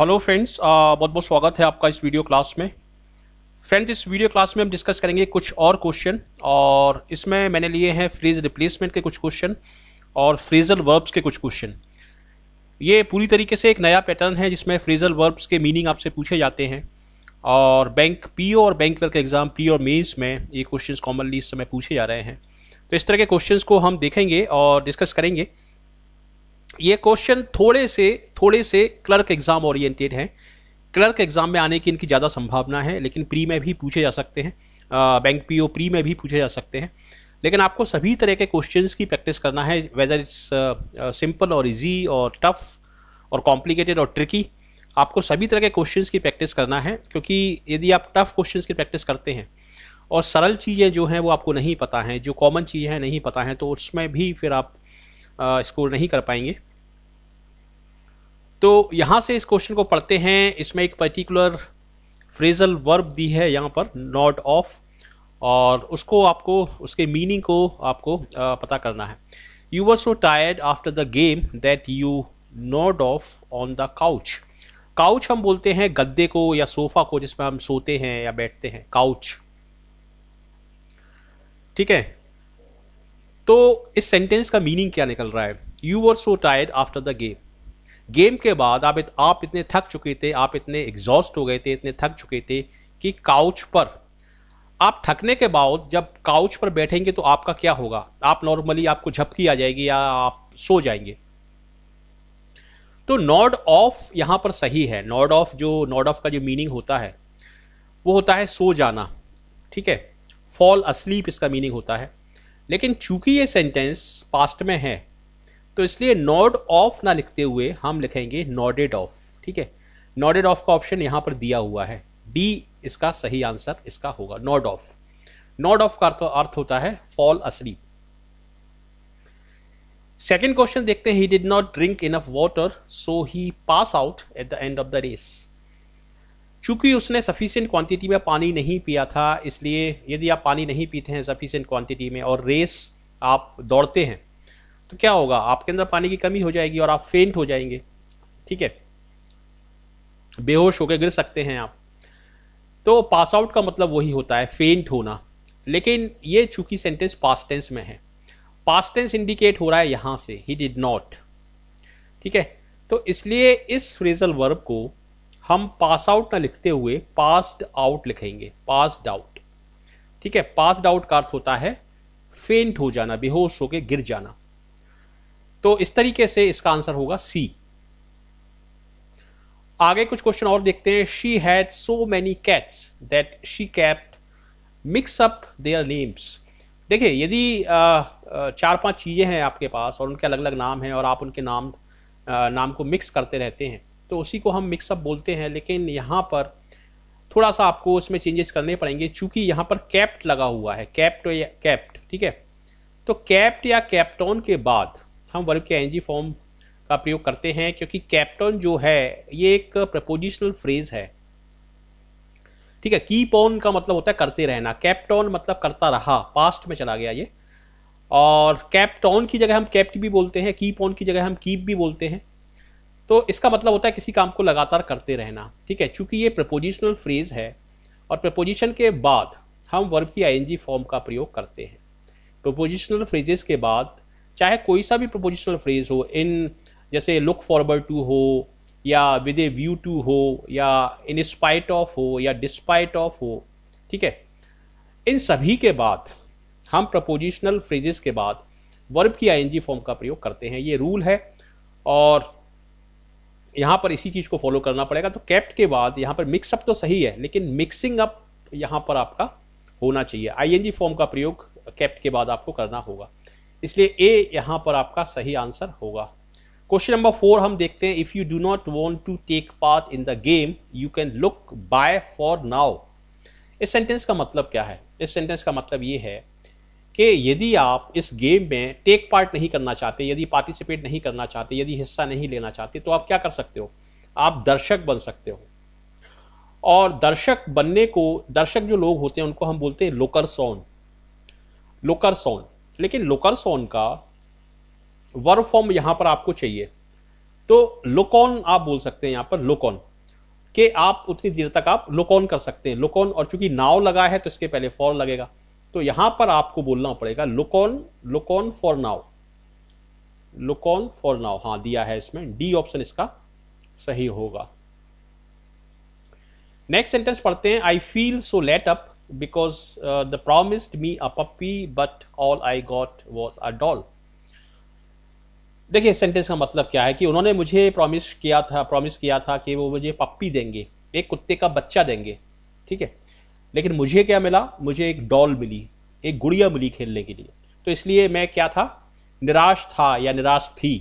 Hello friends बहुत बहुत स्वागत है आपका इस वीडियो क्लास में फ्रेंड्स इस वीडियो क्लास में हम डिस्कस करेंगे कुछ और क्वेश्चन और इसमें मैंने लिए हैं फ्रीज रिप्लेसमेंट के कुछ क्वेश्चन और फ्रीजल वर्ब्स के कुछ क्वेश्चन ये पूरी तरीके से एक नया पैटर्न है जिसमें फ्रीजल वर्ब्स के मीनिंग आपसे पूछे जाते हैं और बैंक पी और बैंक क्लर्क एग्जाम पी और मेन्स में ये क्वेश्चन कॉमनली इस समय पूछे जा रहे हैं तो इस तरह के क्वेश्चन को हम देखेंगे और डिस्कस करेंगे ये क्वेश्चन थोड़े से थोड़े से क्लर्क एग्जाम ओरिएंटेड हैं क्लर्क एग्जाम में आने की इनकी ज़्यादा संभावना है लेकिन प्री में भी पूछे जा सकते हैं बैंक पी प्री में भी पूछे जा सकते हैं लेकिन आपको सभी तरह के क्वेश्चन की प्रैक्टिस करना है वेदर इट्स सिंपल और ईजी और टफ और कॉम्प्लिकेटेड और ट्रिकी आपको सभी तरह के क्वेश्चंस की प्रैक्टिस करना है क्योंकि यदि आप टफ क्वेश्चंस की प्रैक्टिस करते हैं और सरल चीज़ें जो हैं वो आपको नहीं पता हैं जो कॉमन चीज़ें हैं नहीं पता हैं तो उसमें भी फिर आप स्कोर नहीं कर पाएंगे तो यहां से इस क्वेश्चन को पढ़ते हैं इसमें एक पर्टिकुलर फ्रेजल वर्ब दी है यहाँ पर नॉट ऑफ और उसको आपको उसके मीनिंग को आपको पता करना है you were so tired after the game that you nod off on the couch couch हम बोलते हैं गद्दे को या सोफा को जिसमें हम सोते हैं या बैठते हैं काउच ठीक है तो इस सेंटेंस का मीनिंग क्या निकल रहा है you were so tired after the game game के बाद आप इत, आप इतने थक चुके थे आप इतने एग्जॉस्ट हो गए थे इतने थक चुके थे कि काउच पर आप थकने के बाद जब काउच पर बैठेंगे तो आपका क्या होगा आप नॉर्मली आपको झपकी आ जाएगी या आप सो जाएंगे तो नॉड ऑफ यहाँ पर सही है नॉड ऑफ जो नॉड ऑफ का जो मीनिंग होता है वो होता है सो जाना ठीक है फॉल अस्लीप इसका मीनिंग होता है लेकिन चूंकि ये सेंटेंस पास्ट में है तो इसलिए नॉड ऑफ ना लिखते हुए हम लिखेंगे नॉडेड ऑफ ठीक है नॉडेड ऑफ का ऑप्शन यहाँ पर दिया हुआ है डी इसका सही आंसर इसका होगा नॉड ऑफ नॉड ऑफ का अर्थ होता है फॉल असली सेकेंड क्वेश्चन देखते हैं he did not drink enough water so he pass out at the end of the race चूंकि उसने सफिशियंट क्वांटिटी में पानी नहीं पिया था इसलिए यदि आप पानी नहीं पीते हैं सफिशियंट क्वांटिटी में और रेस आप दौड़ते हैं तो क्या होगा आपके अंदर पानी की कमी हो जाएगी और आप फेंट हो जाएंगे ठीक है बेहोश होकर गिर सकते हैं आप तो पास आउट का मतलब वही होता है फेंट होना लेकिन ये चूंकि सेंटेंस पास टेंस में है पास टेंस इंडिकेट हो रहा है यहां से ही डिड नॉट ठीक है तो इसलिए इस फ्रेजल वर्ब को हम पास आउट ना लिखते हुए पास्ड आउट लिखेंगे पास्ड आउट ठीक है पास्ड आउट का अर्थ होता है फेंट हो जाना बेहोश होकर गिर जाना तो इस तरीके से इसका आंसर होगा सी आगे कुछ क्वेश्चन और देखते हैं she had so many cats that she kept mix up their names देखिए यदि चार पांच चीज़ें हैं आपके पास और उनके अलग अलग नाम हैं और आप उनके नाम नाम को मिक्स करते रहते हैं तो उसी को हम मिक्सअप बोलते हैं लेकिन यहाँ पर थोड़ा सा आपको उसमें चेंजेस करने पड़ेंगे चूंकि यहाँ पर कैप्ट लगा हुआ है कैप्ट या कैप्ट ठीक है तो कैप्ट या कैप्टॉन के बाद हम वर्ब के एनजी फॉर्म का प्रयोग करते हैं क्योंकि कैप्टन जो है ये एक प्रपोजिशनल फ्रेज है ठीक है कीप ऑन का मतलब होता है करते रहना कैप्टन मतलब करता रहा पास्ट में चला गया ये और कैप्टन की जगह हम कैप्ट भी बोलते हैं कीप ऑन की जगह हम कीप भी बोलते हैं तो इसका मतलब होता है किसी काम को लगातार करते रहना ठीक है चूंकि ये प्रपोजिशनल फ्रेज है और प्रपोजिशन के बाद हम वर्ब की आई फॉर्म का प्रयोग करते हैं प्रपोजिशनल फ्रेजेस के बाद चाहे कोई सा भी प्रपोजिशनल फ्रेज हो इन जैसे लुक फॉरवर्ड टू हो या विद ए व्यू टू हो या इन स्पाइट ऑफ हो या डिस्पाइट ऑफ हो ठीक है इन सभी के बाद हम प्रपोजिशनल फ्रेजेस के बाद वर्ब की आईएनजी फॉर्म का प्रयोग करते हैं ये रूल है और यहाँ पर इसी चीज़ को फॉलो करना पड़ेगा तो कैप्ट के बाद यहाँ पर मिक्सअप तो सही है लेकिन मिक्सिंग अप यहाँ पर आपका होना चाहिए आईएनजी फॉर्म का प्रयोग कैप्ट के बाद आपको करना होगा इसलिए ए यहाँ पर आपका सही आंसर होगा क्वेश्चन नंबर फोर हम देखते हैं if you do not want to take part in the game you can look by for now इस सेंटेंस का मतलब क्या है इस सेंटेंस का मतलब ये है कि यदि आप इस गेम में टेक पार्ट नहीं करना चाहते यदि पार्टिसिपेट नहीं करना चाहते यदि हिस्सा नहीं लेना चाहते तो आप क्या कर सकते हो आप दर्शक बन सकते हो और दर्शक बनने को दर्शक जो लोग होते हैं उनको हम बोलते हैं लोकर सोन लोकर सोन लेकिन लोकरसोन का वर्ब फॉर्म यहां पर आपको चाहिए तो लोकॉन आप बोल सकते हैं यहां पर लोकॉन के आप उतनी देर तक आप लोकॉन कर सकते हैं लोकॉन और चूंकि नाव लगा है तो इसके पहले फॉर लगेगा तो यहां पर आपको बोलना पड़ेगा लोकॉन लोकॉन फॉर नाव लोकॉन फॉर नाव हाँ दिया है इसमें डी ऑप्शन इसका सही होगा नेक्स्ट सेंटेंस पढ़ते हैं I feel so let up because uh, the promised me a puppy but all I got was a doll देखिए सेंटेंस का मतलब क्या है कि उन्होंने मुझे प्रॉमिस किया था प्रॉमिस किया था कि वो मुझे पप्पी देंगे एक कुत्ते का बच्चा देंगे ठीक है लेकिन मुझे क्या मिला मुझे एक डॉल मिली एक गुड़िया मिली खेलने के लिए तो इसलिए मैं क्या था निराश था या निराश थी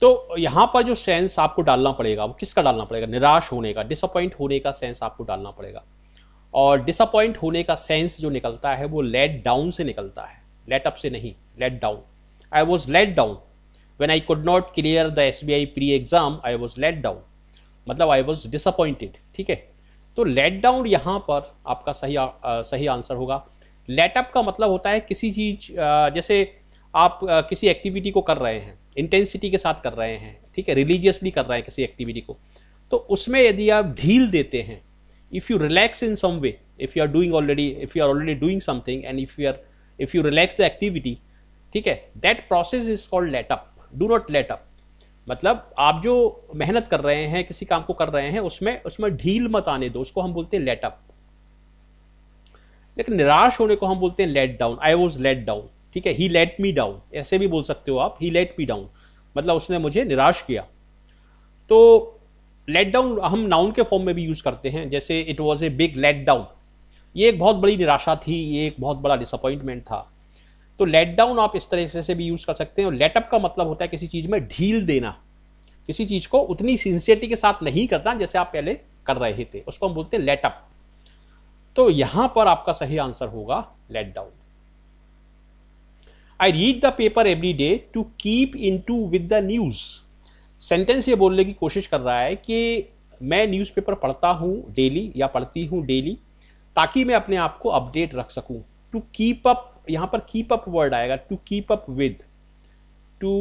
तो यहाँ पर जो सेंस आपको डालना पड़ेगा वो किसका डालना पड़ेगा निराश होने का डिसअपॉइंट होने का सेंस आपको डालना पड़ेगा और डिसअपॉइंट होने का सेंस जो निकलता है वो लेट डाउन से निकलता है लेट अप से नहीं let down I was let down when I could not clear the S B I pre exam I was let down मतलब आई वॉज डिसअपॉइंटेड ठीक है तो लेट डाउन यहाँ पर आपका सही आ, सही आंसर होगा लेटअप का मतलब होता है किसी चीज जैसे आप किसी एक्टिविटी को कर रहे हैं इंटेंसिटी के साथ कर रहे हैं ठीक है रिलीजियसली कर रहे हैं किसी एक्टिविटी को तो उसमें यदि आप ढील देते हैं if you relax in some way if you are doing already if you are already doing something and if you are if you relax the activity ठीक है that process is called letup do not letup मतलब आप जो मेहनत कर रहे हैं किसी काम को कर रहे हैं उसमें उसमें ढील मत आने दो उसको हम बोलते हैं लेटअप लेकिन निराश होने को हम बोलते हैं let down I was let down ठीक है ही लेट मी डाउन ऐसे भी बोल सकते हो आप ही लेट मी डाउन मतलब उसने मुझे निराश किया तो लेट डाउन हम नाउन के फॉर्म में भी यूज़ करते हैं जैसे it was a big let down ये एक बहुत बड़ी निराशा थी ये एक बहुत बड़ा डिसअपॉइंटमेंट था तो लेट डाउन आप इस तरह से, भी यूज़ कर सकते हैं लेटअप का मतलब होता है किसी चीज़ में ढील देना किसी चीज़ को उतनी सिंसियरिटी के साथ नहीं करना जैसे आप पहले कर रहे थे उसको हम बोलते हैं लेटअप तो यहां पर आपका सही आंसर होगा let down I read the paper every day to keep in to with the news sentence ये बोलने की कोशिश कर रहा है कि मैं न्यूज़पेपर पढ़ता हूँ डेली या पढ़ती हूँ डेली ताकि मैं अपने आप को अपडेट रख सकूँ टू कीप अप यहाँ पर कीप अप वर्ड आएगा to keep up with to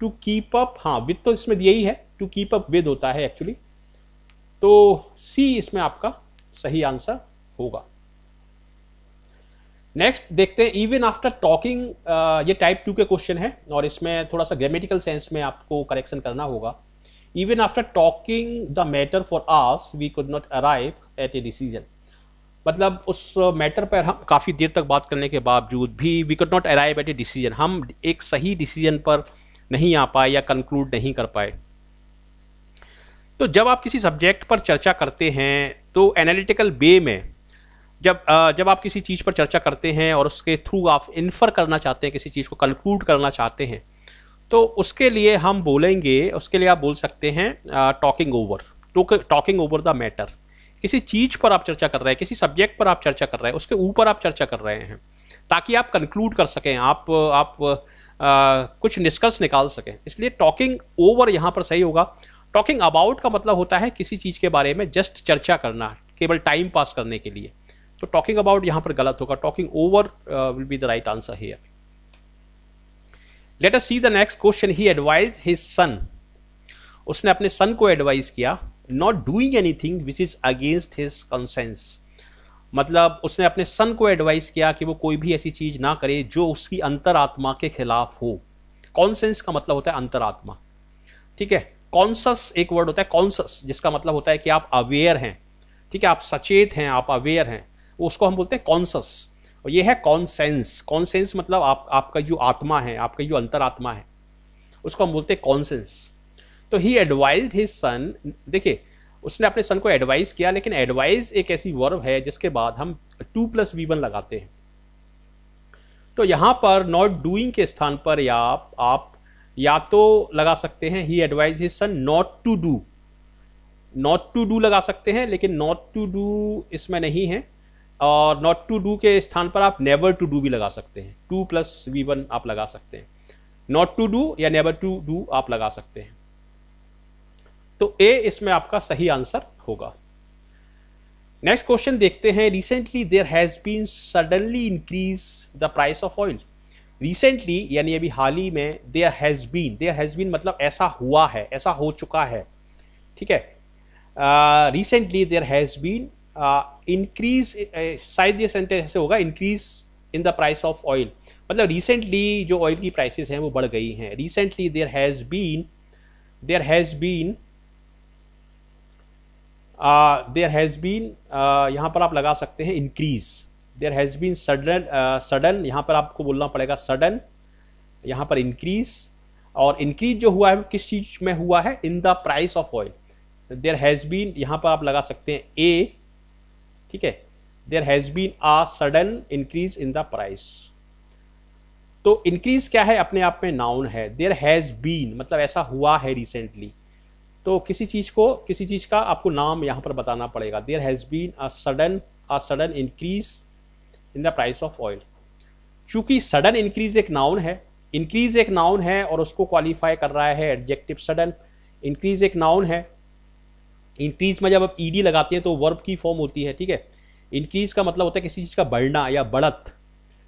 to keep up हाँ विद तो इसमें यही है टू कीप अप विद होता है एक्चुअली तो सी इसमें आपका सही आंसर होगा नेक्स्ट देखते हैं इवन आफ्टर टॉकिंग ये टाइप टू के क्वेश्चन है और इसमें थोड़ा सा ग्रामेटिकल सेंस में आपको करेक्शन करना होगा even after talking the matter for hours we could not arrive at a decision मतलब उस मैटर पर हम काफ़ी देर तक बात करने के बावजूद भी we could not arrive at a decision हम एक सही डिसीजन पर नहीं आ पाए या कंक्लूड नहीं कर पाए तो जब आप किसी सब्जेक्ट पर चर्चा करते हैं तो एनालिटिकल वे में जब जब आप किसी चीज़ पर चर्चा करते हैं और उसके थ्रू आप इन्फर करना चाहते हैं किसी चीज़ को कंक्लूड करना चाहते हैं तो उसके लिए हम बोलेंगे उसके लिए आप बोल सकते हैं talking over talking over the matter किसी चीज़ पर आप चर्चा कर रहे हैं किसी सब्जेक्ट पर आप चर्चा कर रहे हैं उसके ऊपर आप चर्चा कर रहे हैं ताकि आप कंक्लूड कर सकें आप आप आ, कुछ निष्कर्ष निकाल सकें इसलिए टॉकिंग ओवर यहाँ पर सही होगा टॉकिंग अबाउट का मतलब होता है किसी चीज़ के बारे में जस्ट चर्चा करना केवल टाइम पास करने के लिए तो टॉकिंग अबाउट यहां पर गलत होगा talking over will be the right answer here let us see the next question he advise his son उसने अपने सन को एडवाइज किया not doing anything which is against his conscience मतलब उसने अपने सन को एडवाइस किया कि वो कोई भी ऐसी चीज़ ना करे जो उसकी अंतरात्मा के खिलाफ हो कॉन्सेंस का मतलब होता है अंतरात्मा ठीक है कॉन्सस एक वर्ड होता है कॉन्सस जिसका मतलब होता है कि आप अवेयर हैं ठीक है आप सचेत हैं आप अवेयर हैं उसको हम बोलते हैं कॉन्सस और ये है कॉन्सेंस कॉन्सेंस मतलब आप आपका जो आत्मा है आपका जो अंतरात्मा है उसको हम बोलते हैं कॉन्सेंस तो ही एडवाइज हिज सन देखिए उसने अपने सन को एडवाइस किया लेकिन एडवाइस एक ऐसी वर्ब है जिसके बाद हम टू प्लस वी वन लगाते हैं तो यहाँ पर नॉट डूइंग के स्थान पर या आप या तो लगा सकते हैं he advise his son not to do not to do लगा सकते हैं लेकिन नॉट टू डू इसमें नहीं है और नॉट टू डू के स्थान पर आप नेवर टू डू भी लगा सकते हैं टू प्लस वी वन आप लगा सकते हैं नॉट टू डू या नेवर टू डू आप लगा सकते हैं तो ए इसमें आपका सही आंसर होगा नेक्स्ट क्वेश्चन देखते हैं recently there has been suddenly increase the price of oil recently यानी अभी हाल ही में there has been there has been मतलब ऐसा हुआ है ऐसा हो चुका है ठीक है recently there has been increase uh, eh, शायद ये सेंटेंस ऐसे होगा increase in the price of oil मतलब रिसेंटली जो ऑयल की प्राइसेस हैं वो बढ़ गई हैं recently there has been there has been there has been यहाँ पर आप लगा सकते हैं increase there has been sudden sudden यहाँ पर आपको बोलना पड़ेगा सडन यहाँ पर इंक्रीज और इंक्रीज जो हुआ है किस चीज़ में हुआ है in the price of oil there has been यहाँ पर आप लगा सकते हैं ए ठीक है there has been a sudden increase in the price तो इंक्रीज क्या है अपने आप में नाउन है देर हैज़ बीन मतलब ऐसा हुआ है रिसेंटली तो किसी चीज़ को किसी चीज़ का आपको नाम यहां पर बताना पड़ेगा there has been a sudden a sudden increase in the price of oil चूंकि सडन इंक्रीज एक नाउन है इंक्रीज एक नाउन है और उसको क्वालिफाई कर रहा है एडजेक्टिव सडन इंक्रीज एक नाउन है इंक्रीज में जब आप ईडी e लगाते हैं तो वर्ब की फॉर्म होती है ठीक है इंक्रीज का मतलब होता है किसी चीज़ का बढ़ना या बढ़त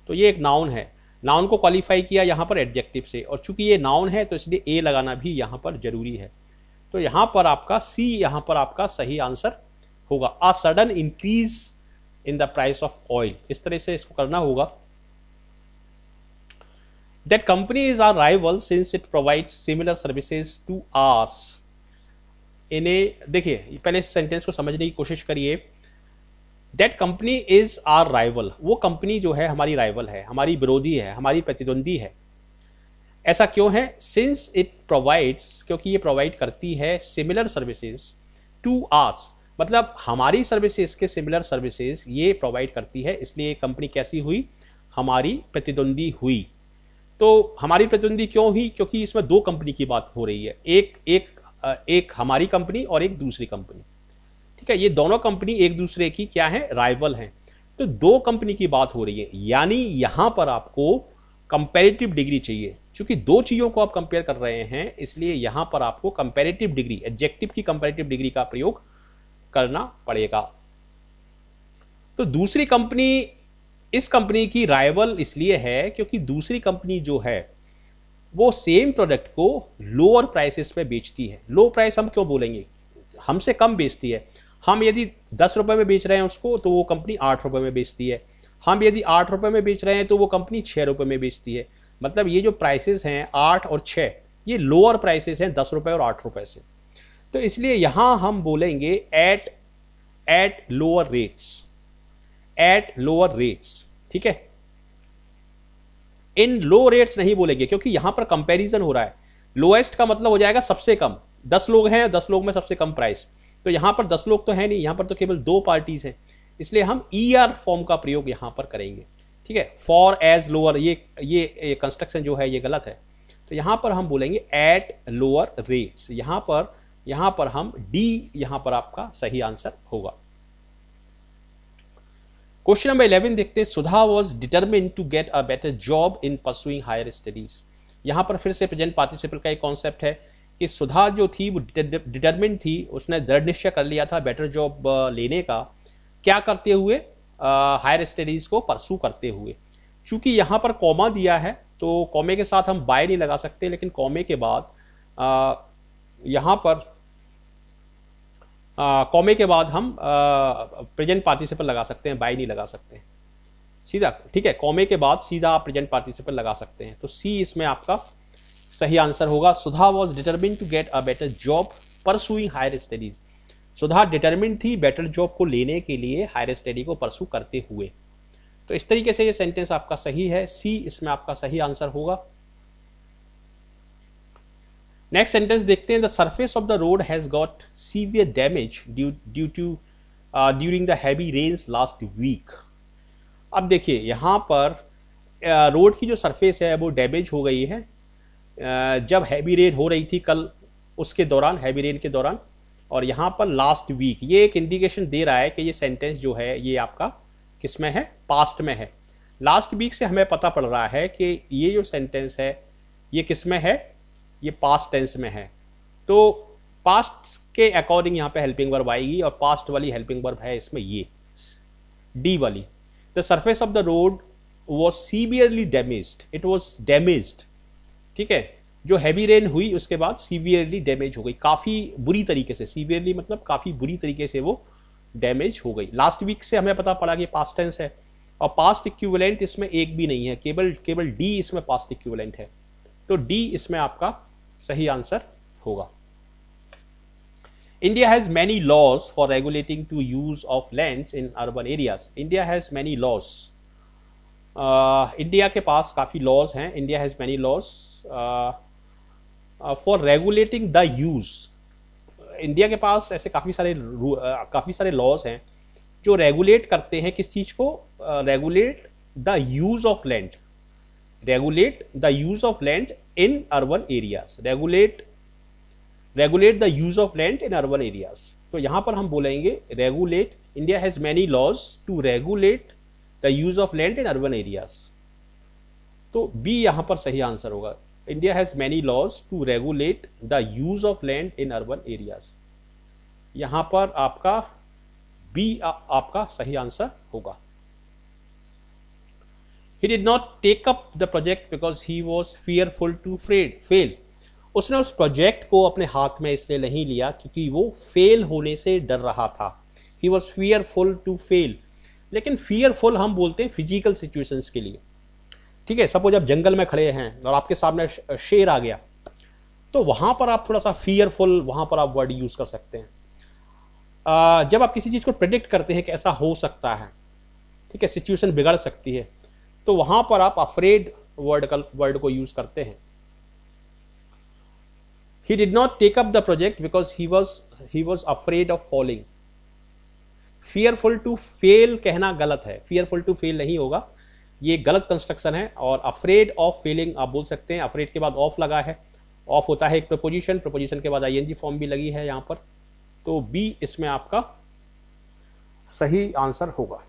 तो ये एक नाउन है नाउन को क्वालिफाई किया यहाँ पर एडजेक्टिव से और चूंकि ये नाउन है तो इसलिए ए लगाना भी यहाँ पर जरूरी है तो यहाँ पर आपका सी यहाँ पर आपका सही आंसर होगा a sudden increase in the price of oil इस तरह से इसको करना होगा that company is our rival since it provide similar services to ours इन्हें देखिए पहले इस सेंटेंस को समझने की कोशिश करिए that company is our rival वो कंपनी जो है हमारी राइवल है हमारी विरोधी है हमारी प्रतिद्वंदी है ऐसा क्यों है सिंस इट प्रोवाइड्स क्योंकि ये प्रोवाइड करती है सिमिलर सर्विसेज टू आर्स मतलब हमारी सर्विसेज के सिमिलर सर्विसेज ये प्रोवाइड करती है इसलिए कंपनी कैसी हुई हमारी प्रतिद्वंदी हुई तो हमारी प्रतिद्वंदी क्यों हुई क्योंकि इसमें दो कंपनी की बात हो रही है एक एक एक हमारी कंपनी और एक दूसरी कंपनी ठीक है ये दोनों कंपनी एक दूसरे की क्या है राइवल हैं तो दो कंपनी की बात हो रही है यानी यहाँ पर आपको कंपेरेटिव डिग्री चाहिए क्योंकि दो चीज़ों को आप कंपेयर कर रहे हैं इसलिए यहाँ पर आपको कंपेरेटिव डिग्री एब्जेक्टिव की कंपेरेटिव डिग्री का प्रयोग करना पड़ेगा तो दूसरी कंपनी इस कंपनी की राइवल इसलिए है क्योंकि दूसरी कंपनी जो है वो सेम प्रोडक्ट को लोअर प्राइसेस पे बेचती है लो प्राइस हम क्यों बोलेंगे हमसे कम बेचती है हम यदि दस रुपये में बेच रहे हैं उसको तो वो कंपनी आठ रुपये में बेचती है हम यदि आठ रुपये में बेच रहे हैं तो वो कंपनी छः रुपये में बेचती है मतलब ये जो प्राइसेस हैं आठ और छः ये लोअर प्राइसेस हैं दस रुपये और आठ रुपये से तो इसलिए यहाँ हम बोलेंगे at at lower rates at lower rates ठीक है इन लो रेट्स नहीं बोलेंगे क्योंकि यहां पर कंपैरिजन हो रहा है लोएस्ट का मतलब हो जाएगा सबसे कम दस लोग हैं दस लोग में सबसे कम प्राइस तो यहां पर दस लोग तो है नहीं यहां पर तो केवल दो पार्टीज हैं इसलिए हम ई ER फॉर्म का प्रयोग यहां पर करेंगे ठीक है फॉर एज लोअर ये ये कंस्ट्रक्शन जो है ये गलत है तो यहां पर हम बोलेंगे एट लोअर रेट्स यहां पर यहां पर हम डी यहां पर आपका सही आंसर होगा क्वेश्चन नंबर 11 देखते हैं Sudha was determined to get a better job in pursuing higher studies यहाँ पर फिर से प्रेजेंट पार्टिसिपल का एक कॉन्सेप्ट है कि सुधा जो थी वो डिटर्मिन थी उसने दृढ़ निश्चय कर लिया था बेटर जॉब uh, लेने का क्या करते हुए हायर uh, स्टडीज़ को परसू करते हुए चूँकि यहाँ पर कॉमा दिया है तो कॉमे के साथ हम बाय नहीं लगा सकते लेकिन कॉमे के बाद uh, यहाँ पर कॉमे के बाद हम प्रेजेंट पार्टिसिपल लगा सकते हैं बाई नहीं लगा सकते हैं सीधा ठीक है कॉमे के बाद सीधा आप प्रेजेंट पार्टिसिपल लगा सकते हैं तो सी इसमें आपका सही आंसर होगा Sudha was determined to get a better job pursuing higher studies Sudha determined थी बेटर जॉब को लेने के लिए हायर स्टडी को परसू करते हुए तो इस तरीके से ये सेंटेंस आपका सही है सी इसमें आपका सही आंसर होगा नेक्स्ट सेंटेंस देखते हैं the surface of the road has got severe damage due to during the heavy rains last week अब देखिए यहाँ पर रोड uh, की जो सरफेस है वो डैमेज हो गई है uh, जब हैवी रेन हो रही थी कल उसके दौरान हैवी रेन के दौरान और यहाँ पर लास्ट वीक ये एक इंडिकेशन दे रहा है कि ये सेंटेंस जो है ये आपका किस में है पास्ट में है लास्ट वीक से हमें पता पड़ रहा है कि ये जो सेंटेंस है ये किस में है ये पास्ट टेंस में है तो पास्ट के अकॉर्डिंग यहाँ पे हेल्पिंग वर्ब आएगी और पास्ट वाली हेल्पिंग वर्ब है इसमें ये डी वाली the surface of the road was severely damage it was damage ठीक है जो हैवी रेन हुई उसके बाद सीवियरली डैमेज हो गई काफ़ी बुरी तरीके से सीवियरली मतलब काफ़ी बुरी तरीके से वो डैमेज हो गई लास्ट वीक से हमें पता पड़ा कि पास्ट टेंस है और पास्ट इक्विवेलेंट इसमें एक भी नहीं है केवल केवल डी इसमें पास्ट इक्विवेलेंट है तो डी इसमें आपका सही आंसर होगा India has many laws for regulating to use of land in urban area India has many laws India के पास काफ़ी लॉज हैं India has many laws for regulating the use India के पास ऐसे काफ़ी सारे uh, काफ़ी सारे लॉज हैं जो रेगुलेट करते हैं किस चीज़ को regulate the use of land regulate the use of land in urban areas regulate regulate the use of land in urban areas तो यहाँ पर हम बोलेंगे regulate India has many laws to regulate the use of land in urban areas तो B यहाँ पर सही answer होगा India has many laws to regulate the use of land in urban areas यहाँ पर आपका B आ, आपका सही आंसर होगा He did not take up the project because he was fearful to fail. उसने उस प्रोजेक्ट को अपने हाथ में इसलिए नहीं लिया क्योंकि वो फेल होने से डर रहा था he was fearful to fail लेकिन फियरफुल हम बोलते हैं फिजिकल सिचुएशंस के लिए ठीक है सपोज आप जंगल में खड़े हैं और आपके सामने शेर आ गया तो वहाँ पर आप थोड़ा सा फियरफुल वहाँ पर आप वर्ड यूज़ कर सकते हैं आ, जब आप किसी चीज़ को प्रिडिक्ट करते हैं कि ऐसा हो सकता है ठीक है सिचुएशन बिगड़ सकती है तो वहां पर आप अफ्रेड वर्ड का वर्ड को यूज करते हैं he did not take up the project because he was he was afraid of falling fearful to fail कहना गलत है फियरफुल टू फेल नहीं होगा ये गलत कंस्ट्रक्शन है और अफ्रेड ऑफ फेलिंग आप बोल सकते हैं अफ्रेड के बाद ऑफ लगा है ऑफ होता है एक प्रपोजिशन प्रपोजिशन के बाद आई फॉर्म भी लगी है यहां पर तो बी इसमें आपका सही आंसर होगा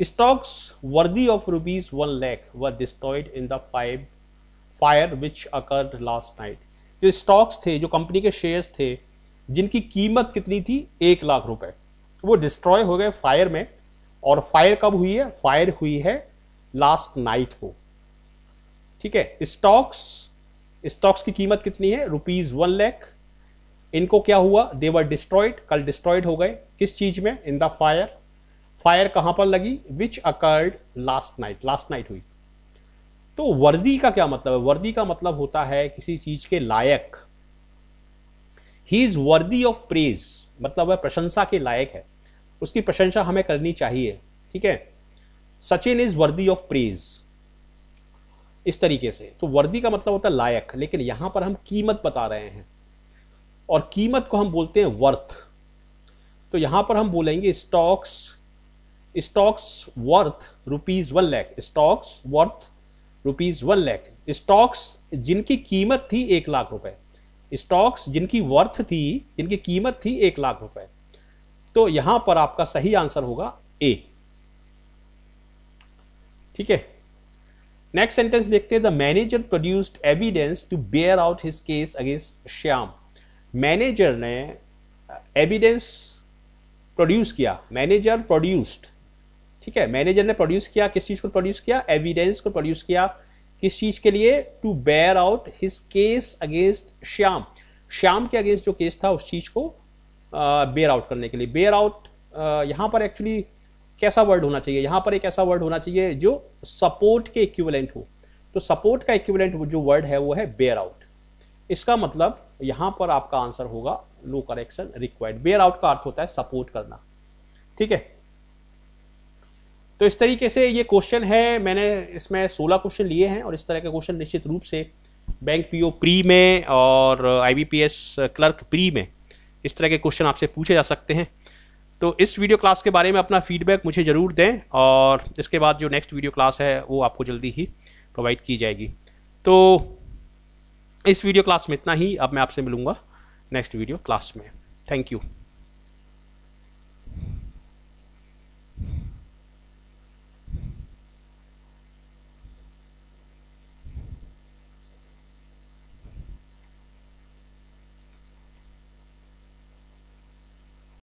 stocks worthy of rupees one lakh were destroyed in the five fire which occurred last night. जो stocks थे जो कंपनी के शेयर्स थे जिनकी कीमत कितनी थी एक लाख रुपए वो डिस्ट्रॉय हो गए फायर में और फायर कब हुई है फायर हुई है लास्ट नाइट को ठीक है स्टॉक्स स्टॉक्स की कीमत कितनी है रुपीज वन लैख इनको क्या हुआ दे देवर डिस्ट्रॉयड कल डिस्ट्रॉयड हो गए किस चीज में इन द फायर फायर कहां पर लगी which occurred last night last night हुई तो वर्दी का क्या मतलब है वर्दी का मतलब होता है किसी चीज के लायक he is worthy of praise मतलब वह प्रशंसा के लायक है उसकी प्रशंसा हमें करनी चाहिए ठीक है Sachin is worthy of praise इस तरीके से तो वर्दी का मतलब होता है लायक लेकिन यहां पर हम कीमत बता रहे हैं और कीमत को हम बोलते हैं वर्थ तो यहां पर हम बोलेंगे stocks stocks worth rupees one lakh stocks worth rupees one lakh stocks जिनकी कीमत थी एक लाख रुपए स्टॉक्स जिनकी वर्थ थी जिनकी कीमत थी एक लाख रुपए तो यहां पर आपका सही आंसर होगा ए ठीक है नेक्स्ट सेंटेंस देखते हैं the manager produced evidence to bear out his case against Shyam manager ने एविडेंस प्रोड्यूस किया मैनेजर प्रोड्यूस्ड ठीक है मैनेजर ने प्रोड्यूस किया किस चीज़ को प्रोड्यूस किया एविडेंस को प्रोड्यूस किया किस चीज़ के लिए to bear out his case against Shyam Shyam के अगेंस्ट जो केस था उस चीज़ को बेयर आउट करने के लिए बेयर आउट यहां पर एक्चुअली कैसा वर्ड होना चाहिए यहां पर एक ऐसा वर्ड होना चाहिए जो सपोर्ट के इक्विवेलेंट हो तो सपोर्ट का इक्विवेलेंट जो वर्ड है वो है बेयर आउट इसका मतलब यहां पर आपका आंसर होगा no correction required bear out का अर्थ होता है सपोर्ट करना ठीक है तो इस तरीके से ये क्वेश्चन है मैंने इसमें सोलह क्वेश्चन लिए हैं और इस तरह के क्वेश्चन निश्चित रूप से बैंक पीओ प्री में और आईबीपीएस क्लर्क प्री में इस तरह के क्वेश्चन आपसे पूछे जा सकते हैं तो इस वीडियो क्लास के बारे में अपना फीडबैक मुझे ज़रूर दें और इसके बाद जो नेक्स्ट वीडियो क्लास है वो आपको जल्दी ही प्रोवाइड की जाएगी तो इस वीडियो क्लास में इतना ही अब मैं आपसे मिलूँगा नेक्स्ट वीडियो क्लास में थैंक यू